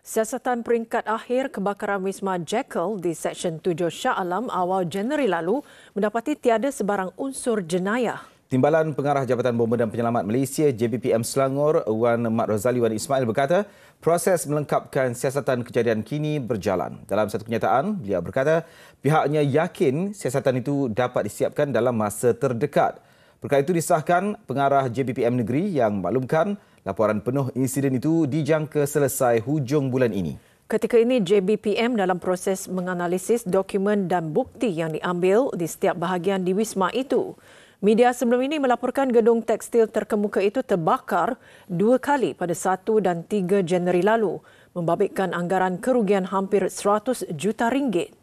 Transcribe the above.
Siasatan peringkat akhir kebakaran Wisma Jekyll di Seksyen 7 Shah Alam awal Januari lalu mendapati tiada sebarang unsur jenayah. Timbalan Pengarah Jabatan Bomba dan Penyelamat Malaysia JBPM Selangor Wan Mat Rozali Wan Ismail berkata, proses melengkapkan siasatan kejadian kini berjalan. Dalam satu kenyataan, beliau berkata pihaknya yakin siasatan itu dapat disiapkan dalam masa terdekat. Perkara itu disahkan Pengarah JBPM Negeri yang maklumkan Laporan penuh insiden itu dijangka selesai hujung bulan ini. Ketika ini JBPM dalam proses menganalisis dokumen dan bukti yang diambil di setiap bahagian di Wisma itu. Media sebelum ini melaporkan gedung tekstil terkemuka itu terbakar dua kali pada 1 dan 3 Januari lalu, membabitkan anggaran kerugian hampir 100 juta ringgit.